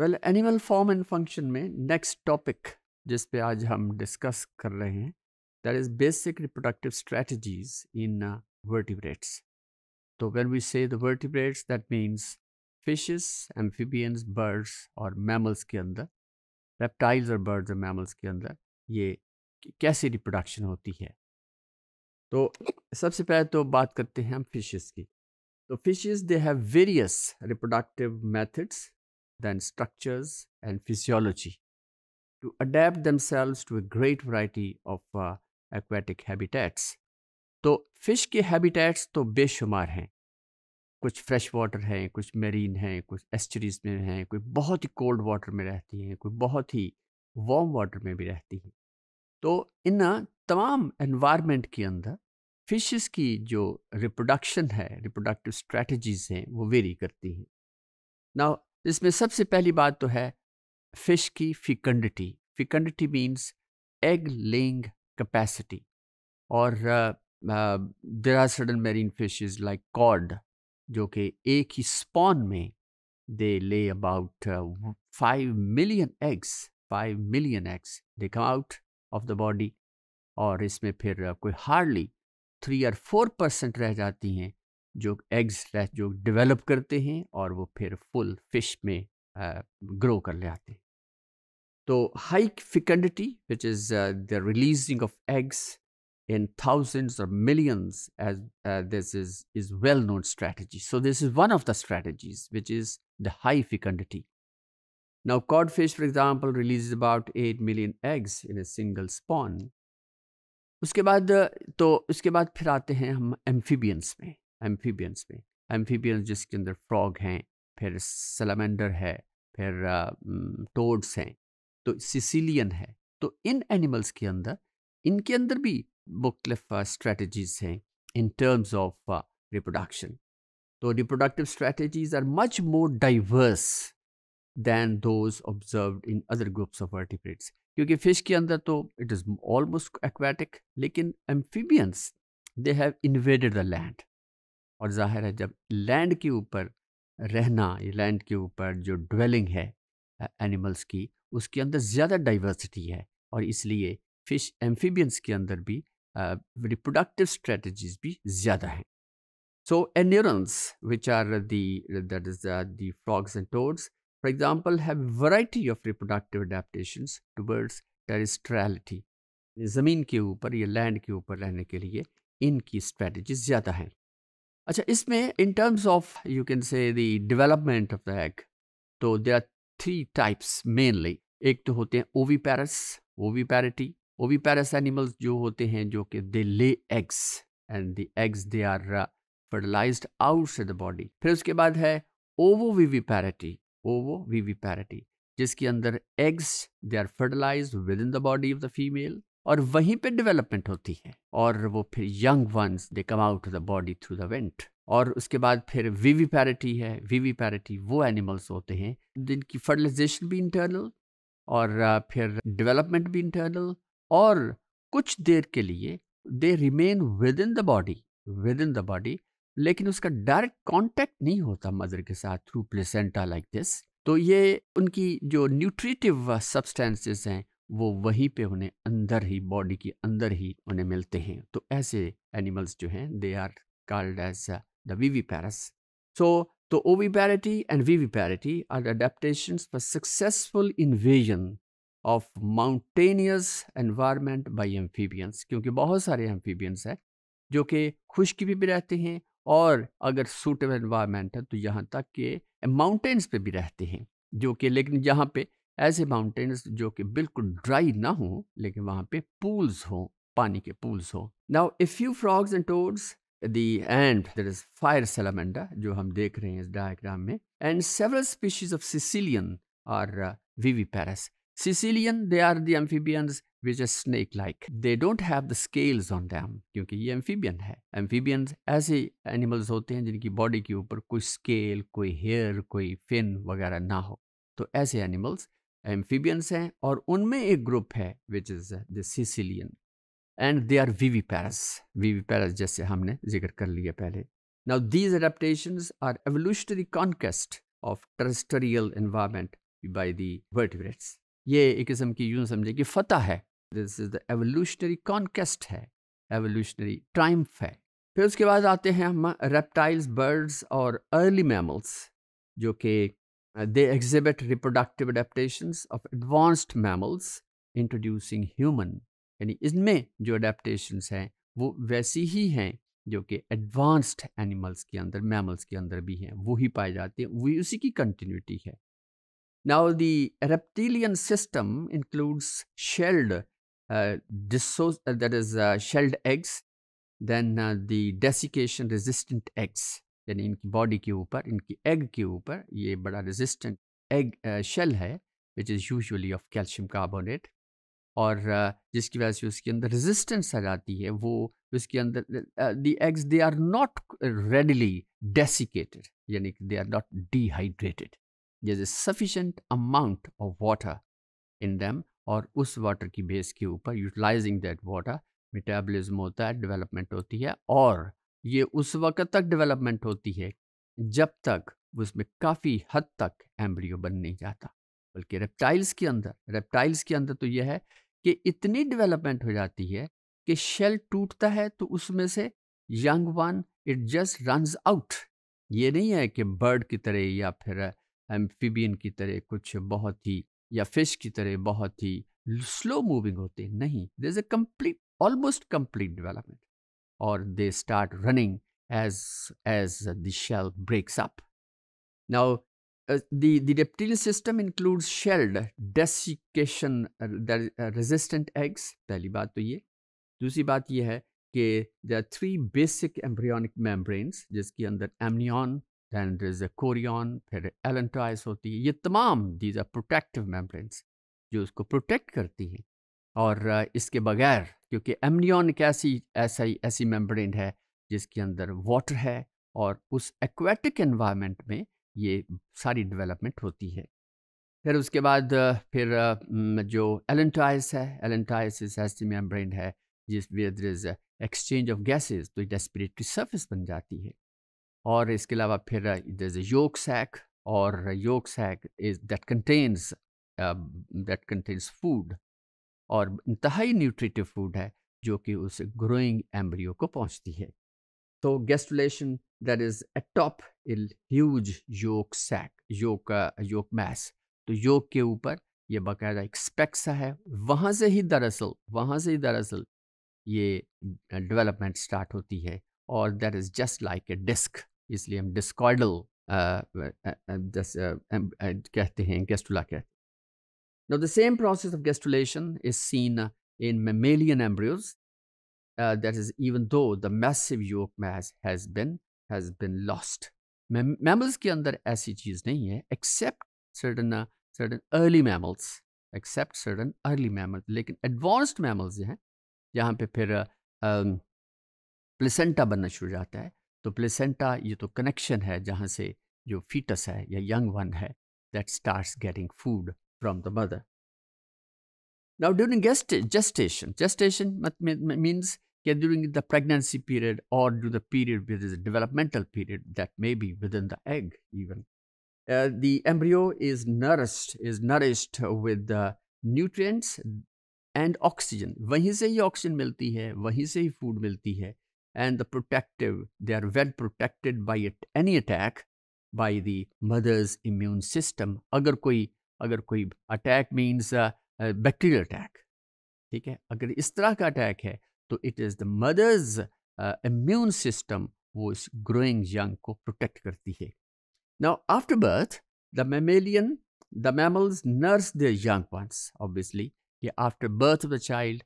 Well animal form and function में next topic जिस पे आज हम डिस्कस कर रहे हैं that is basic reproductive strategies in vertebrates तो when we say the vertebrates that means fishes amphibians birds और मैमल्स के अंदर रेप्टाइल्स और बर्ड्स और मैमल्स के अंदर ये कैसी रिप्रोडक्शन होती है तो सबसे पहले तो बात करते हैं हम फिशेस की तो fishes they have various reproductive methods than structures and physiology to adapt themselves to a great variety of uh, aquatic habitats. तो फिश के हैबिटेट्स तो बेशुमार हैं कुछ फ्रेश वाटर हैं कुछ मेरीन हैं कुछ एस्चरीज में हैं कोई बहुत ही कोल्ड वाटर में रहती हैं कोई बहुत ही वार्म वाटर में भी रहती हैं तो इन तमाम एनवायरनमेंट के अंदर फिशेस की जो रिप्रोडक्शन है रिप्रोडक्टिव स्ट्रेटजीज़ हैं वो वेरी करती हैं ना इसमें सबसे पहली बात तो है फिश की fecundity fecundity means egg laying capacity और there are sudden marine is like cod जो कि एक ही स्पॉन में they lay about five million eggs five million eggs they come out of the body और इसमें फिर कोई हार्डली थ्री और फोर परसेंट रह जाती हैं जो एग्स जो डेवलप करते हैं और वो फिर फुल फिश में ग्रो कर ले आते हैं तो high fecundity which is the releasing of eggs in thousands और millions as this is is well known strategy so this is one of the strategies which is the high fecundity now cod fish for example release about eight million eggs in a single spawn उसके बाद तो उसके बाद फिर आते हैं हम amphibians में एम्फीबियंस में एम्फीबियंस जिसके अंदर फ्रॉग हैं फिर सलमेंडर है फिर टोड्स हैं तो सिसिलियन है तो इन एनिमल्स के अंदर इनके अंदर भी मुख्तलिफ स्ट्रेटजीज हैं इन टर्म्स ऑफ रिप्रोडक्शन तो reproductive strategies are much more diverse than those observe in other groups of vertebrates क्योंकि फिश के अंदर तो इट इज़ ऑलमोस्ट एक्वेटिक लेकिन amphibians they have invaded the land और ज़ाहिर है जब लैंड के ऊपर रहना ये लैंड के ऊपर जो ड्वेलिंग है एनिमल्स की उसके अंदर ज़्यादा डाइवर्सिटी है और इसलिए फ़िश एम्फीबियंस के अंदर भी रिप्रोडक्टिव स्ट्रेटजीज भी ज़्यादा हैं so anurans, which are that is is frogs and toads for toads, have example, of reproductive adaptation towards terrestriality ज़मीन के ऊपर या लैंड के ऊपर रहने के लिए इनकी स्ट्रेटजीज ज़्यादा हैं अच्छा इसमें in terms of you can say the development of the egg तो they are three types mainly एक तो होते हैं ओवी पैरस ओवी पैरिटी ओवी पैरस एनिमल्स जो होते हैं जो कि they lay eggs and the eggs they are fertilize outside the body फिर उसके बाद है ओवो वीवी पैरिटी ओवो वीवी पैरिटी जिसके अंदर eggs they are fertilize within the body of the female और वहीं पे डेवलपमेंट होती है और वो फिर young ones they come out the body through the vent और उसके बाद फिर वीवी पैरिटी है वीवी पैरिटी वो एनिमल्स होते हैं जिनकी फर्टिलाइजेशन भी इंटरनल और फिर डेवलपमेंट भी इंटरनल और कुछ देर के लिए they remain within the body within the body लेकिन उसका डायरेक्ट कॉन्टेक्ट नहीं होता मदर के साथ थ्रू प्लेसेंटा लाइक दिस तो ये उनकी जो न्यूट्रिटिव सब्सटेंसेस हैं वो वहीं पे उन्हें अंदर ही बॉडी के अंदर ही उन्हें मिलते हैं तो ऐसे एनिमल्स जो हैं they are called as the viviparous so तो parity and parity are adaptation for successful invasion of mountainous environment by amphibians क्योंकि बहुत सारे एम्फीबियंस हैं जो कि खुश्की भी, भी रहते हैं और अगर सूटेबल इन्वायरमेंट है तो यहाँ तक के माउंटेन्स पे भी रहते हैं जो कि लेकिन यहाँ पे ऐसे माउंटेन्स जो कि बिल्कुल ड्राई ना हो लेकिन वहां पे पूल्स हो पानी के पूल्स हो now if you frogs and toads the and there is fire salamander जो हम देख रहे हैं इस डायग्राम में and several species of caecilian are viviparous caecilian they are दिबियंस which a snake like they don't have the scales on them क्योंकि ये एम्फीबियन है एम्फीबियंस ऐसे एनिमल्स होते हैं जिनकी बॉडी के ऊपर कोई स्केल कोई हेयर कोई फिन वगैरह ना हो तो ऐसे एनिमल्स एम्फीबियंस हैं और उनमें एक ग्रुप है which is the caecilian and they are viviparous viviparous जैसे हमने जिक्र कर लिया पहले now these adaptation are evolutionary conquest of terrestrial environment by the vertebrates ये एक किस्म की यूं समझे कि फतह है this is the evolutionary conquest है एवोल्यूशनरी ट्राइम्फ है फिर उसके बाद आते हैं हम रेप्टाइल्स बर्ड्स और अर्ली मैमल्स जो कि Uh, they exhibit reproductive adaptations of advanced mammals introducing human यानी इनमें जो अडेप्टशंस हैं वो वैसी ही हैं जो कि एडवांस्ड एनिमल्स के अंदर मैमल्स के अंदर भी हैं वो ही पाए जाते हैं वही उसी की कंटिन्यूटी है now the reptilian system includes shelled डिसो that is shelled eggs then the desiccation resistant eggs यानी इनकी बॉडी के ऊपर इनकी एग के ऊपर ये बड़ा रेजिस्टेंट एग शेल है which is usually of calcium carbonate और जिसकी वजह से उसके अंदर रेजिस्टेंस आ जाती है वो उसके अंदर the eggs they are not readily desiccated यानी कि they are not dehydrated there a sufficient amount of water in them और उस वाटर की बेस के ऊपर यूटिलाइजिंग दैट वाटर मेटाबॉलिज्म होता है डेवलपमेंट होती है और ये उस वक्त तक डेवलपमेंट होती है जब तक उसमें काफ़ी हद तक एम्ब्रियो बन नहीं जाता बल्कि रेप्टाइल्स के अंदर रेप्टाइल्स के अंदर तो यह है कि इतनी डेवलपमेंट हो जाती है कि शेल टूटता है तो उसमें से young one it just runs out ये नहीं है कि बर्ड की तरह या फिर एम्फीबियन की तरह कुछ बहुत ही या फिश की तरह बहुत ही स्लो मूविंग होते नहीं there is a complete almost complete development or they start running as as the shell breaks up. Now, uh, the, the reptilian system includes shelled desiccation uh, uh, resistant eggs pehli baat to ye dusri baat ye hai कि there are three basic embryonic membranes jiske andar amnion then there is a chorion फिर allantois hoti hai ye tamam these are protective membranes jo usko protect karti hain aur uh, iske bagair क्योंकि amnion एक ऐसी ऐसा ही ऐसी membrane है जिसके अंदर water है और उस एक्वेटिक एनवायरनमेंट में ये सारी डेवलपमेंट होती है फिर उसके बाद फिर जो एलेंटाइस है एलेंटाइस इस ऐसी मेम्ब्रेन है जिस whether is exchange of gases तो डेस्पिरेटरी सर्फिस बन जाती है और इसके अलावा फिर इज योग सैक और yolk sac is that contains that contains food और इंतहाई न्यूट्रिटिव फूड है जो कि उस ग्रोइंग एम्ब्रियो को पहुंचती है तो gastrulation that is atop huge yolk sac yolk yolk mass तो योक के ऊपर ये बाकायदा एक स्पेक्सा है वहाँ से ही दरअसल वहाँ से ही दरअसल ये डेवलपमेंट स्टार्ट होती है और that is just like a disc इसलिए हम डिस्कॉर्डल कहते हैं गेस्टुला कहते Now, the same process of gastrulation is seen in mammalian embryos. Uh, that is, even though the massive yolk mass has been has been lost. mammals के अंदर ऐसी चीज नहीं है, except certain uh, certain early mammals, except certain early mammals. लेकिन advanced mammals हैं, जहाँ पे फिर uh, um, placenta बनना शुरू जाता है. तो placenta ये तो connection है जहाँ से जो fetus है या young one है, that starts getting food from the mother. Now, during gestation, gestation means during the pregnancy period or during the period which is a developmental period that may be within the egg even. Uh, the embryo is nourished is nourished with uh, nutrients and oxygen. वहीं से ही oxygen मिलती है वहीं से ही food मिलती है and the protective they are well protected by it, any attack by the mother's immune system. अगर कोई अगर कोई अटैक मीन्स बैक्टीरियल अटैक ठीक है अगर इस तरह का अटैक है तो it is the mother's immune system वो इस ग्रोइंग यंग को प्रोटेक्ट करती है now after birth the mammalian the mammals nurse the young ones obviously कि after birth of the child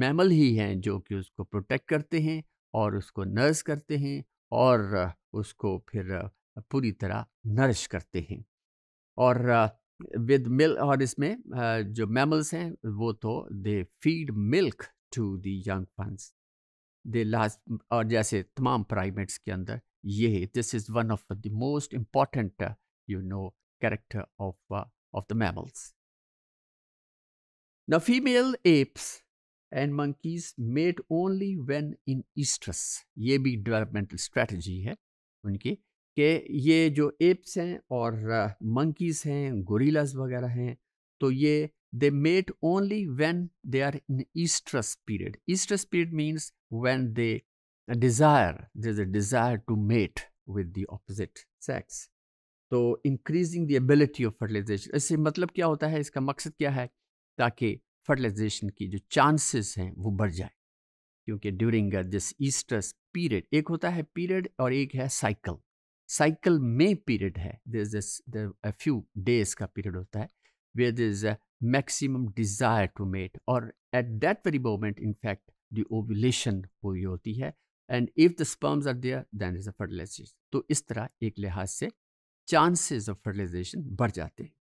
mammal ही हैं जो कि उसको प्रोटेक्ट करते हैं और उसको नर्स करते हैं और उसको फिर पूरी तरह नरिश करते हैं और विद मिल्क और इसमें जो मैमल्स हैं वो तो दे फीड मिल्क टू दंग यंग दे लास्ट और जैसे तमाम प्राइमेट्स के अंदर ये this is one of the most important you know character of of the mammals न female apes and monkeys mate only when in estrus ये भी डेवलपमेंटल स्ट्रेटजी है उनकी कि ये जो एप्स हैं और मंकीज़ हैं गोरीलाज वगैरह हैं तो ये they mate only when they are in estrus period estrus period means when they desire they is a desire to mate with the opposite sex तो increasing the ability of fertilization इससे मतलब क्या होता है इसका मकसद क्या है ताकि फर्टिलाइजेशन की जो चांसेस हैं वो बढ़ जाए क्योंकि ड्यूरिंग दिस ईस्टर्स पीरियड एक होता है पीरियड और एक है साइकिल साइकिल में पीरियड है देर अ फ्यू डेज का पीरियड होता है where there is a maximum desire to mate और at that very moment in fact the ovulation हुई होती है and if the sperms are there then is a fertilization तो इस तरह एक लिहाज से चांसेस ऑफ फर्टिलाइजेशन बढ़ जाते हैं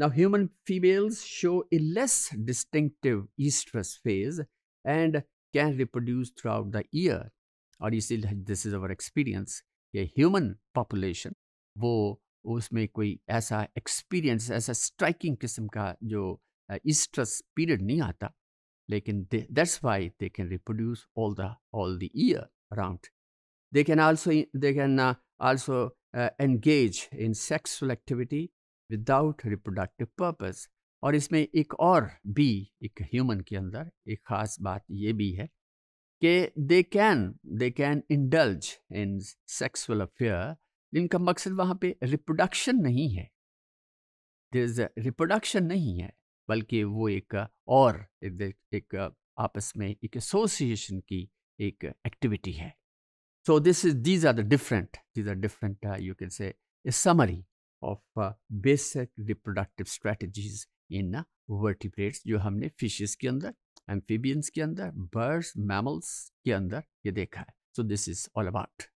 now human females show a less distinctive estrus phase and can reproduce throughout the year और इसी दिस इज अवर एक्सपीरियंस या ह्यूमन पॉपुलेशन वो उसमें कोई ऐसा एक्सपीरियंस ऐसा स्ट्राइकिंग किस्म का जो uh, पीरियड नहीं आता लेकिन that's why they can reproduce all the all the year around they can also they can also engage in sexual activity without reproductive purpose और इसमें एक और भी एक ह्यूमन के अंदर एक ख़ास बात ये भी है कि they can they can indulge in sexual affair जिनका मकसद वहाँ पे रिप्रोडक्शन नहीं है रिप्रोडक्शन नहीं है बल्कि वो एक और एक, एक आपस में एक एसोसिएशन की एक एक्टिविटी है so this is these are the different these are different you can say summary of basic reproductive strategies in vertebrates जो हमने फिशेज के अंदर एम्फीबियंस के अंदर बर्ड्स मैमल्स के अंदर ये देखा है so this is all about